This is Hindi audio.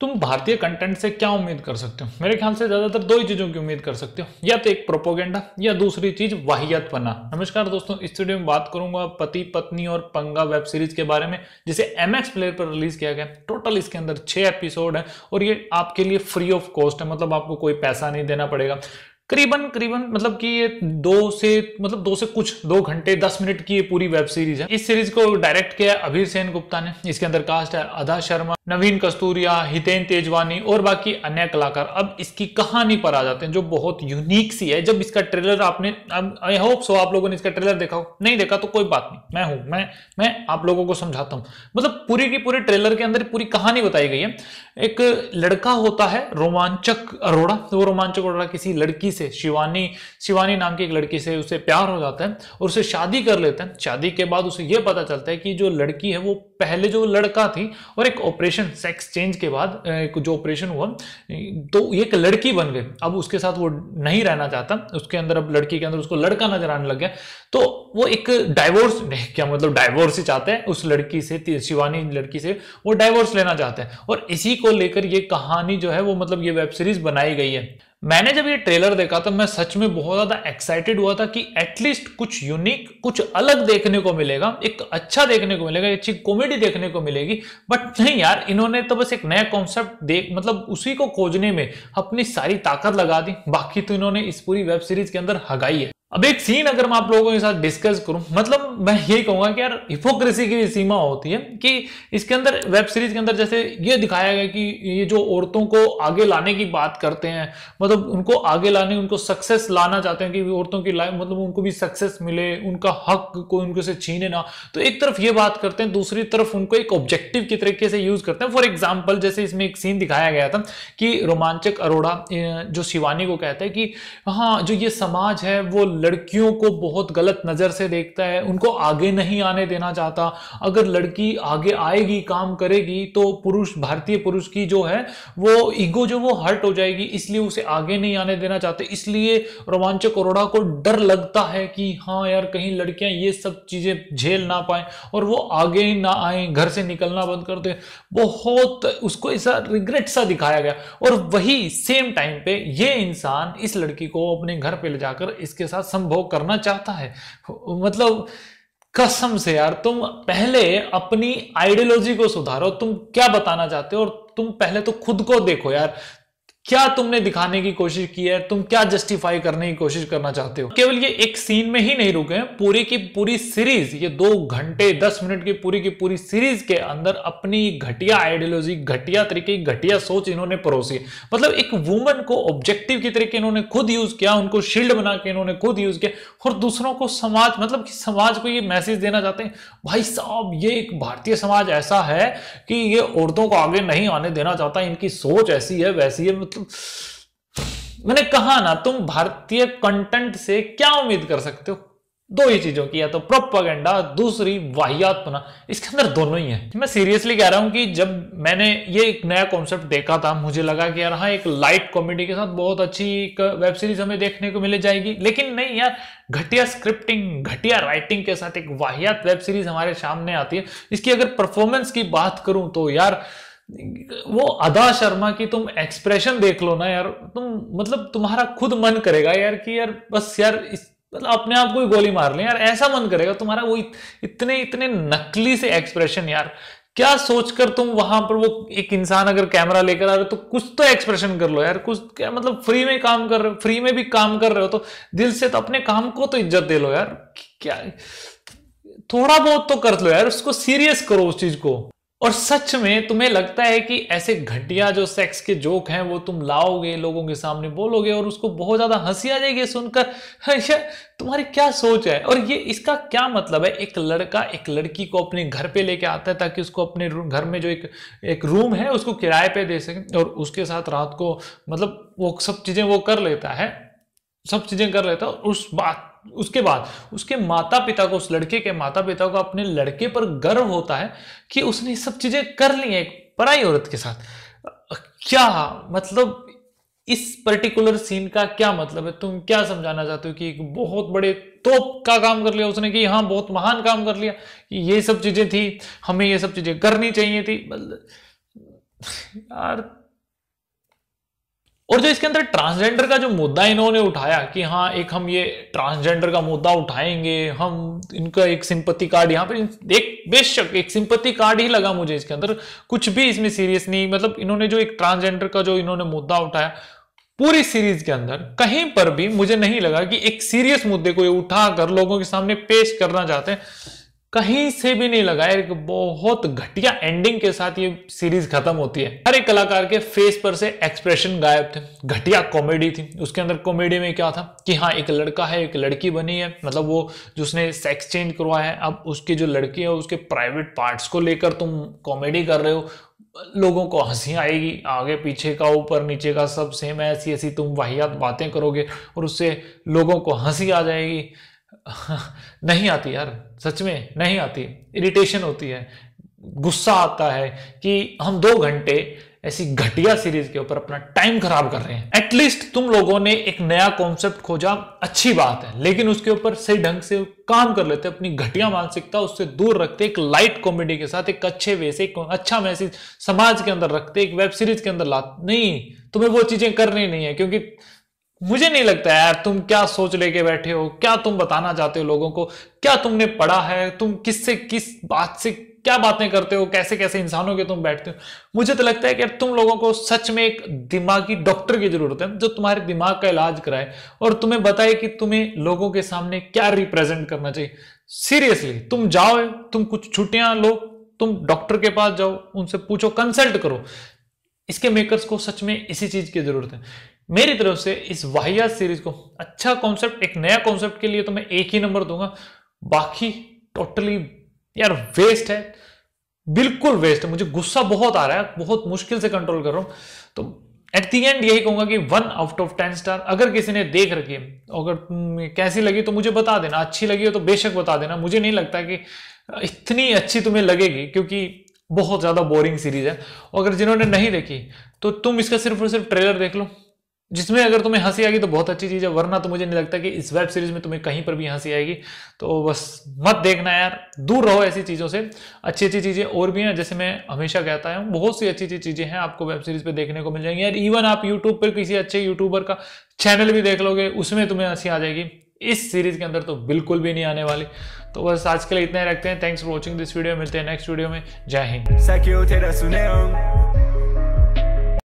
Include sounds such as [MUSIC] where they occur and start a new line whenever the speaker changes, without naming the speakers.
तुम भारतीय कंटेंट से क्या उम्मीद कर सकते हो मेरे ख्याल से ज्यादातर दो ही चीजों की उम्मीद कर सकते हो या तो एक प्रोपोगेंडा या दूसरी चीज वाहियात पना नमस्कार दोस्तों इस वीडियो में बात करूंगा पति पत्नी और पंगा वेब सीरीज के बारे में जिसे एम एक्स प्लेयर पर रिलीज किया गया टोटल इसके अंदर छह एपिसोड है और ये आपके लिए फ्री ऑफ कॉस्ट है मतलब आपको कोई पैसा नहीं देना पड़ेगा करीबन करीबन मतलब कि ये दो से मतलब दो से कुछ दो घंटे दस मिनट की ये पूरी वेब सीरीज है इस सीरीज को डायरेक्ट किया अभीर सेन गुप्ता ने इसके अंदर कास्ट है अधा शर्मा नवीन कस्तूरिया हितेन तेजवानी और बाकी अन्य कलाकार अब इसकी कहानी पर आ जाते हैं जो बहुत यूनिक सी है जब इसका ट्रेलर आपने आई होप सो आप लोगों ने इसका ट्रेलर देखा हो नहीं देखा तो कोई बात नहीं मैं हूं मैं मैं आप लोगों को समझाता हूं मतलब पूरी की पूरे ट्रेलर के अंदर पूरी कहानी बताई गई है एक लड़का होता है रोमांचक अरोड़ा तो वो रोमांचक अरोड़ा किसी लड़की से शिवानी शिवानी नाम की एक लड़की से उसे प्यार हो जाता है और उसे शादी कर लेते हैं शादी के बाद उसे यह पता चलता है कि जो लड़की है वो पहले जो लड़का थी और एक ऑपरेशन ऑपरेशन सेक्स चेंज के बाद जो ऑपरेशन हुआ तो ये एक लड़की बन गई अब उसके साथ वो नहीं रहना चाहता उसके अंदर अब लड़की के अंदर उसको लड़का नजर आने लग गया तो वो एक डाइवोर्स क्या मतलब डाइवोर्स ही चाहते हैं उस लड़की से शिवानी लड़की से वो डाइवोर्स लेना चाहते हैं और इसी को लेकर ये कहानी जो है वो मतलब ये वेब सीरीज बनाई गई है मैंने जब ये ट्रेलर देखा तो मैं सच में बहुत ज्यादा एक्साइटेड हुआ था कि एटलीस्ट कुछ यूनिक कुछ अलग देखने को मिलेगा एक अच्छा देखने को मिलेगा अच्छी कॉमेडी देखने को मिलेगी बट नहीं यार इन्होंने तो बस एक नया कॉन्सेप्ट देख मतलब उसी को खोजने में अपनी सारी ताकत लगा दी बाकी तो इन्होंने इस पूरी वेब सीरीज के अंदर हगाई है अब एक सीन अगर मैं आप लोगों के साथ डिस्कस करूं मतलब मैं ये कहूंगा कि यार हिपोक्रेसी की सीमा होती है कि इसके अंदर वेब सीरीज के अंदर जैसे ये दिखाया गया कि ये जो औरतों को आगे लाने की बात करते हैं मतलब उनको आगे लाने उनको सक्सेस लाना चाहते हैं कि औरतों की लाइफ मतलब उनको भी सक्सेस मिले उनका हक को उनको से छीने ना तो एक तरफ ये बात करते हैं दूसरी तरफ उनको एक ऑब्जेक्टिव के तरीके से यूज करते हैं फॉर एग्जाम्पल जैसे इसमें एक सीन दिखाया गया था कि रोमांचक अरोड़ा जो शिवानी को कहते हैं कि हाँ जो ये समाज है वो लड़कियों को बहुत गलत नज़र से देखता है उनको आगे नहीं आने देना चाहता अगर लड़की आगे आएगी काम करेगी तो पुरुष भारतीय पुरुष की जो है वो ईगो जो वो हर्ट हो जाएगी इसलिए उसे आगे नहीं आने देना चाहते इसलिए रोमांचक अरोड़ा को डर लगता है कि हाँ यार कहीं लड़कियां ये सब चीज़ें झेल ना पाए और वो आगे ना आए घर से निकलना बंद कर दे बहुत उसको ऐसा रिग्रेट सा दिखाया गया और वही सेम टाइम पे ये इंसान इस लड़की को अपने घर पे ले जाकर इसके साथ संभोग करना चाहता है मतलब कसम से यार तुम पहले अपनी आइडियोलॉजी को सुधारो तुम क्या बताना चाहते हो और तुम पहले तो खुद को देखो यार क्या तुमने दिखाने की कोशिश की है तुम क्या जस्टिफाई करने की कोशिश करना चाहते हो केवल ये एक सीन में ही नहीं रुके पूरी की पूरी सीरीज ये दो घंटे दस मिनट की पूरी की पूरी सीरीज के अंदर अपनी घटिया आइडियोलॉजी घटिया तरीके घटिया सोच इन्होंने परोसी मतलब एक वुमन को ऑब्जेक्टिव की तरीके इन्होंने खुद यूज किया उनको शील्ड बना के इन्होंने खुद यूज किया और दूसरों को समाज मतलब कि समाज को ये मैसेज देना चाहते हैं भाई साहब ये एक भारतीय समाज ऐसा है कि ये औरतों को आगे नहीं आने देना चाहता इनकी सोच ऐसी है वैसी है तुम मैंने कहा ना तुम भारतीय कंटेंट से क्या उम्मीद कर सकते हो दो ही चीजों की या तो प्रोपागेंडा दूसरी वाहियातपना इसके अंदर दोनों ही है मैं सीरियसली कह रहा हूं कि जब मैंने ये एक नया कॉन्सेप्ट देखा था मुझे लगा कि यार हाँ एक लाइट कॉमेडी के साथ बहुत अच्छी एक वेब सीरीज हमें देखने को मिल जाएगी लेकिन नहीं यार घटिया स्क्रिप्टिंग घटिया राइटिंग के साथ एक वाहियात वेब सीरीज हमारे सामने आती है इसकी अगर परफॉर्मेंस की बात करूं तो यार वो अदा शर्मा की तुम एक्सप्रेशन देख लो ना यार तुम मतलब तुम्हारा खुद मन करेगा यार कि यार बस यार इस मतलब अपने आप को ही गोली मार लें यार ऐसा मन करेगा तुम्हारा वो इतने इतने नकली से एक्सप्रेशन यार क्या सोचकर तुम वहां पर वो एक इंसान अगर कैमरा लेकर आ रहे हो तो कुछ तो एक्सप्रेशन कर लो यार कुछ क्या मतलब फ्री में काम कर रहे हो फ्री में भी काम कर रहे हो तो दिल से तो अपने काम को तो इज्जत दे लो यार क्या थोड़ा बहुत तो कर लो यार उसको सीरियस करो उस चीज को और सच में तुम्हें लगता है कि ऐसे घटिया जो सेक्स के जोक हैं वो तुम लाओगे लोगों के सामने बोलोगे और उसको बहुत ज्यादा हंसी आ जाएगी सुनकर अच्छा, तुम्हारी क्या सोच है और ये इसका क्या मतलब है एक लड़का एक लड़की को अपने घर पे लेके आता है ताकि उसको अपने घर में जो एक एक रूम है उसको किराए पे दे सके और उसके साथ रात को मतलब वो सब चीजें वो कर लेता है सब चीजें कर लेता है उस बात उसके बाद उसके माता पिता को उस लड़के के माता पिता को अपने लड़के पर गर्व होता है कि उसने सब चीजें कर ली है पराई औरत के साथ क्या मतलब इस पर्टिकुलर सीन का क्या मतलब है तुम क्या समझाना चाहते हो कि एक बहुत बड़े तोप का काम कर लिया उसने कि हाँ बहुत महान काम कर लिया कि ये सब चीजें थी हमें ये सब चीजें करनी चाहिए थी मतलब यार और जो इसके अंदर ट्रांसजेंडर का जो मुद्दा इन्होंने उठाया कि हाँ एक हम ये ट्रांसजेंडर का मुद्दा उठाएंगे हम इनका एक सिंपत्ति कार्ड यहाँ पर एक बेशक एक सिंपत्ति कार्ड ही लगा मुझे इसके अंदर कुछ भी इसमें सीरियस नहीं मतलब इन्होंने जो एक ट्रांसजेंडर का जो इन्होंने मुद्दा उठाया पूरी सीरीज के अंदर कहीं पर भी मुझे नहीं लगा कि एक सीरियस मुद्दे को ये उठाकर लोगों के सामने पेश करना चाहते हैं कहीं से भी नहीं लगा एक बहुत घटिया एंडिंग के साथ ये सीरीज खत्म होती है हर एक कलाकार के फेस पर से एक्सप्रेशन गायब थे घटिया कॉमेडी थी उसके अंदर कॉमेडी में क्या था कि हाँ एक लड़का है एक लड़की बनी है मतलब वो जिसने सेक्स चेंज करवाया है अब उसकी जो लड़की है उसके प्राइवेट पार्ट्स को लेकर तुम कॉमेडी कर रहे हो लोगों को हंसी आएगी आगे पीछे का ऊपर नीचे का सब सेम ऐसी ऐसी तुम वाहियात बातें करोगे और उससे लोगों को हंसी आ जाएगी [LAUGHS] नहीं आती यार सच में नहीं आती इरिटेशन होती है गुस्सा आता है कि हम दो घंटे ऐसी घटिया सीरीज के ऊपर अपना टाइम खराब कर रहे हैं एटलीस्ट तुम लोगों ने एक नया कॉन्सेप्ट खोजा अच्छी बात है लेकिन उसके ऊपर सही ढंग से काम कर लेते अपनी घटिया मानसिकता उससे दूर रखते एक लाइट कॉमेडी के साथ एक अच्छे वे से एक अच्छा मैसेज समाज के अंदर रखते एक वेब सीरीज के अंदर ला नहीं तुम्हें वो चीजें करनी नहीं है क्योंकि मुझे नहीं लगता यार तुम क्या सोच लेके बैठे हो क्या तुम बताना चाहते हो लोगों को क्या तुमने पढ़ा है तुम किससे किस बात से क्या बातें करते हो कैसे कैसे इंसानों के तुम बैठते हो मुझे तो लगता है कि तुम लोगों को सच में एक दिमागी डॉक्टर की जरूरत है जो तुम्हारे दिमाग का इलाज कराए और तुम्हें बताए कि तुम्हें लोगों के सामने क्या रिप्रेजेंट करना चाहिए सीरियसली तुम जाओ तुम कुछ छुट्टियां लो तुम डॉक्टर के पास जाओ उनसे पूछो कंसल्ट करो इसके मेकर्स को सच में इसी चीज की जरूरत है मेरी तरफ से इस वाहियात सीरीज को अच्छा कॉन्सेप्ट एक नया कॉन्सेप्ट के लिए तो मैं एक ही नंबर दूंगा बाकी टोटली यार वेस्ट है बिल्कुल वेस्ट है मुझे गुस्सा बहुत आ रहा है बहुत मुश्किल से कंट्रोल कर रहा हूं तो एट दी एंड यही कहूंगा कि one out of ten star अगर किसी ने देख रखी है अगर कैसी लगी तो मुझे बता देना अच्छी लगी हो तो बेशक बता देना मुझे नहीं लगता कि इतनी अच्छी तुम्हें लगेगी क्योंकि बहुत ज़्यादा बोरिंग सीरीज है अगर जिन्होंने नहीं देखी तो तुम इसका सिर्फ और सिर्फ ट्रेलर देख लो जिसमें अगर तुम्हें हंसी आएगी तो बहुत अच्छी चीज़ है वरना तो मुझे नहीं लगता कि इस वेब सीरीज में तुम्हें कहीं पर भी हंसी आएगी तो बस मत देखना यार दूर रहो ऐसी चीज़ों से अच्छी अच्छी चीज़ें और भी हैं जैसे मैं हमेशा कहता हूँ बहुत सी अच्छी अच्छी चीज़ें हैं आपको वेब सीरीज पर देखने को मिल जाएंगी यार इवन आप यूट्यूब पर किसी अच्छे यूट्यूबर का चैनल भी देख लोगे उसमें तुम्हें हंसी आ जाएगी इस सीरीज के अंदर तो बिल्कुल भी नहीं आने वाली तो बस आज के लिए इतना ही रखते हैं thanks for watching this video मिलते हैं नेक्स्ट वीडियो में जय हिंद